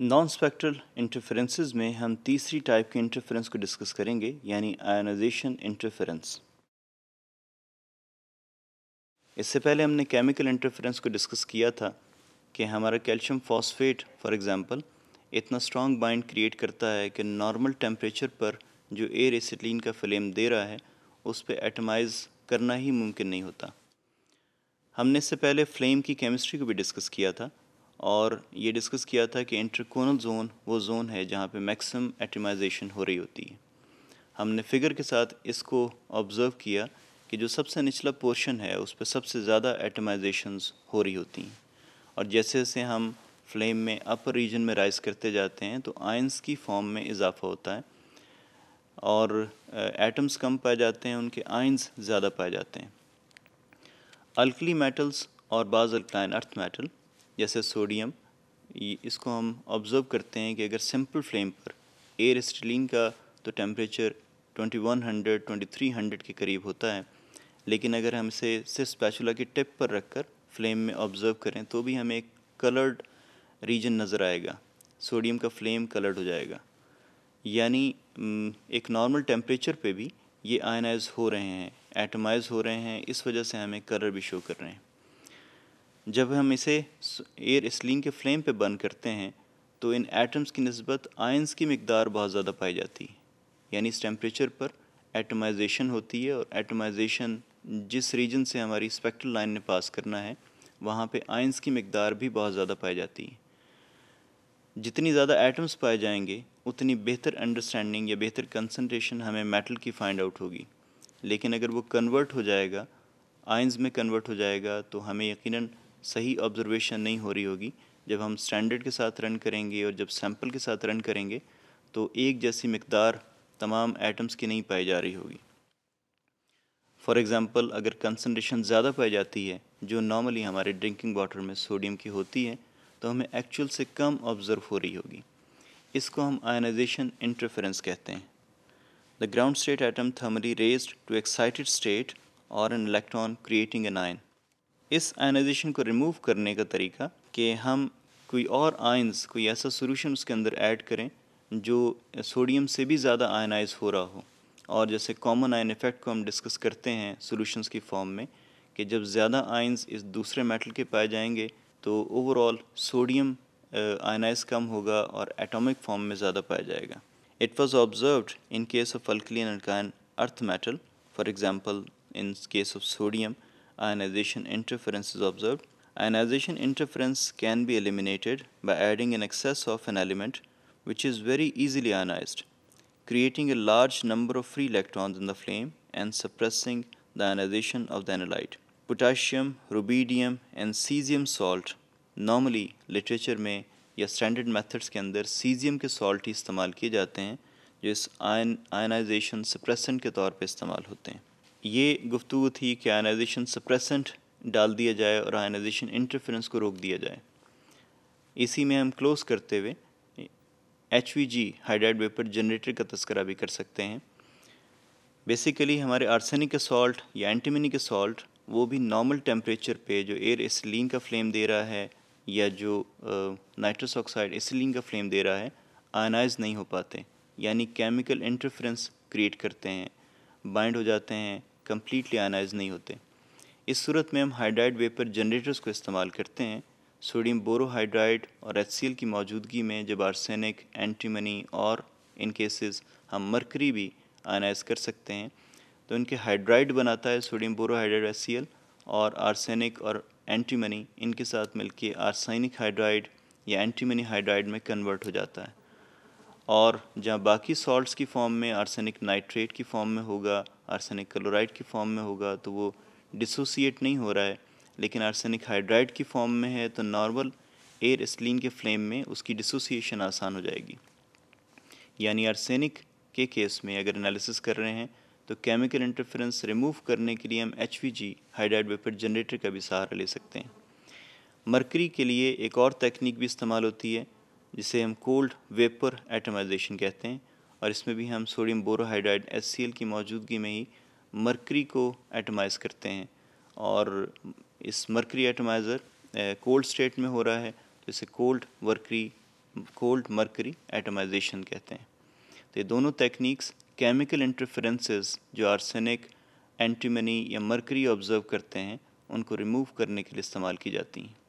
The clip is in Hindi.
नॉन स्पेक्ट्रल इंटरफेरेंसेस में हम तीसरी टाइप के इंटरफेरेंस को डिस्कस करेंगे यानी आयोनाइजेशन इंटरफेरेंस इससे पहले हमने केमिकल इंटरफेरेंस को डिस्कस किया था कि हमारा कैल्शियम फॉस्फेट फॉर एग्जांपल इतना स्ट्रॉन्ग बाइंड क्रिएट करता है कि नॉर्मल टेम्परेचर पर जो एयर एसिटलिन का फ्लेम दे रहा है उस पर एटमाइज़ करना ही मुमकिन नहीं होता हमने इससे पहले फ्लेम की केमिस्ट्री को भी डिस्कस किया था और ये डिस्कस किया था कि इंटरकोनल जोन वो जोन है जहाँ पे मैक्सिमम एटमाइजेशन हो रही होती है हमने फिगर के साथ इसको ऑब्ज़र्व किया कि जो सबसे निचला पोर्शन है उस पर सबसे ज़्यादा एटमाइजेशन हो रही होती हैं और जैसे जैसे हम फ्लेम में अपर रीजन में राइज करते जाते हैं तो आयंस की फॉर्म में इजाफा होता है और एटम्स कम पाए जाते हैं उनके आयंस ज़्यादा पाए जाते हैं अल्कली मेटल्स और बाज़ अल्कलाइन अर्थ मेटल जैसे सोडियम इसको हम ऑब्ज़र्व करते हैं कि अगर सिंपल फ्लेम पर एयर स्टीलिंग का तो टेम्परेचर 2100 2300 के करीब होता है लेकिन अगर हम इसे सिर्फ स्पैचुला के टिप पर रखकर फ्लेम में ऑब्ज़र्व करें तो भी हमें एक कलर्ड रीजन नज़र आएगा सोडियम का फ्लेम कलर्ड हो जाएगा यानी एक नॉर्मल टेम्परेचर पे भी ये आयनाइज हो रहे हैं एटमाइज़ हो रहे हैं इस वजह से हमें कलर भी शो कर रहे हैं जब हम इसे एयर स्लिंग के फ्लेम पे बर्न करते हैं तो इन एटम्स की नस्बत आयंस की मकदार बहुत ज़्यादा पाई जाती है यानी इस टेम्परेचर पर एटमाइजेशन होती है और एटमाइजेशन जिस रीजन से हमारी स्पेक्ट्रल लाइन ने पास करना है वहाँ पे आयंस की मकदार भी बहुत ज़्यादा पाई जाती है जितनी ज़्यादा एटम्स पाए जाएंगे उतनी बेहतर अंडरस्टैंडिंग या बेहतर कंसनट्रेशन हमें मेटल की फाइंड आउट होगी लेकिन अगर वो कन्वर्ट हो जाएगा आयंस में कन्वर्ट हो जाएगा तो हमें यकीनन सही ऑब्जर्वेशन नहीं हो रही होगी जब हम स्टैंडर्ड के साथ रन करेंगे और जब सैम्पल के साथ रन करेंगे तो एक जैसी मकदार तमाम एटम्स की नहीं पाई जा रही होगी फॉर एग्ज़ाम्पल अगर कंसनट्रेशन ज़्यादा पाई जाती है जो नॉर्मली हमारे ड्रिंकिंग वाटर में सोडियम की होती है तो हमें एक्चुअल से कम ऑब्ज़र्व हो रही होगी इसको हम आयनाइजेशन इंटरफेरेंस कहते हैं the ground state atom thermally raise to excited state और an electron creating an ion इस आयनाइजेशन को रिमूव करने का तरीका कि हम कोई और आयंस कोई ऐसा सोलूशन उसके अंदर ऐड करें जो सोडियम से भी ज़्यादा आयनाइज हो रहा हो और जैसे कॉमन आयन इफ़ेक्ट को हम डिस्कस करते हैं सोल्यूशंस की फॉर्म में कि जब ज़्यादा आयंस इस दूसरे मेटल के पाए जाएंगे तो ओवरऑल सोडियम आयनाइज कम होगा और एटॉमिक फॉर्म में ज़्यादा पाया जाएगा it was observed in case of alkali and earth metal for example in case of sodium ionization interference is observed. Ionization interference can be eliminated by adding an excess of an element which is very easily ionized, creating a large number of free electrons in the flame and suppressing the ionization of the analyte. Potassium, rubidium and cesium salt Normally, literature में या स्टैंडर्ड मेथड्स के अंदर सीजियम के सॉल्ट ही इस्तेमाल किए जाते हैं जो इस आयन आयनाइजेशन सप्रेसेंट के तौर पे इस्तेमाल होते हैं ये गुफ्तु थी कि आयनाइजेशन सप्रेसेंट डाल दिया जाए और आयनाइजेशन इंटरफेरेंस को रोक दिया जाए इसी में हम क्लोज़ करते हुए H V G hydride vapour generator का तस्करा भी कर सकते हैं बेसिकली हमारे आर्सेनिक के सॉल्ट या एंटीमिनी के सॉल्ट वो भी नॉर्मल टेम्परेचर पे जो एयर इसलिन का फ्लेम दे रहा है या जो नाइट्रस ऑक्साइड इसलिन का फ्लेम दे रहा है आयनाइज नहीं हो पाते यानी केमिकल इंटरफ्रेंस क्रिएट करते हैं बाइंड हो जाते हैं कम्प्लीटली आनाइज नहीं होते इस सूरत में हम हाइड्राइड वेपर जनरेटर्स को इस्तेमाल करते हैं सोडियम बोरोहाइड्राइड और एच की मौजूदगी में जब आर्सेनिक एंटीमनी और इन केसेस हम मरकरी भी आनाइज कर सकते हैं तो इनके हाइड्राइड बनाता है सोडियम बोरोहाइड्राइड एच और आर्सेनिक और एंटीमनी इनके साथ मिलके आर्सैनिक हाइड्राइड या एंटीमनी हाइड्राइड में कन्वर्ट हो जाता है और जहाँ बाकी सॉल्ट्स की फॉर्म में आर्सेनिक नाइट्रेट की फॉर्म में होगा आर्सेनिक क्लोराइड की फॉर्म में होगा तो वो डिसोसिएट नहीं हो रहा है लेकिन आर्सेनिक हाइड्राइड की फॉर्म में है तो नॉर्मल एयर स्लिन के फ्लेम में उसकी डिसोसिएशन आसान हो जाएगी यानी आर्सेनिक के केस में अगर एनालिसिस कर रहे हैं तो केमिकल इंटरफेरेंस रिमूव करने के लिए हम एच हाइड्राइड वेपर जनरेटर का भी सहारा ले सकते हैं मरकरी के लिए एक और तकनीक भी इस्तेमाल होती है जिसे हम कोल्ड वेपर एटमाइजेशन कहते हैं और इसमें भी हम सोडियम बोरोहाइड्राइड एस की मौजूदगी में ही मरकरी को एटमाइज़ करते हैं और इस मरकरी एटमाइज़र कोल्ड स्टेट में हो रहा है तो इसे कोल्ड वर्करी कोल्ड मरकरी एटमाइजेशन कहते हैं तो ये दोनों टेक्निक्स केमिकल इंटरफेरेंसेस जो आर्सेनिक एंटीमनी या मरकरी ऑब्जर्व करते हैं उनको रिमूव करने के लिए इस्तेमाल की जाती हैं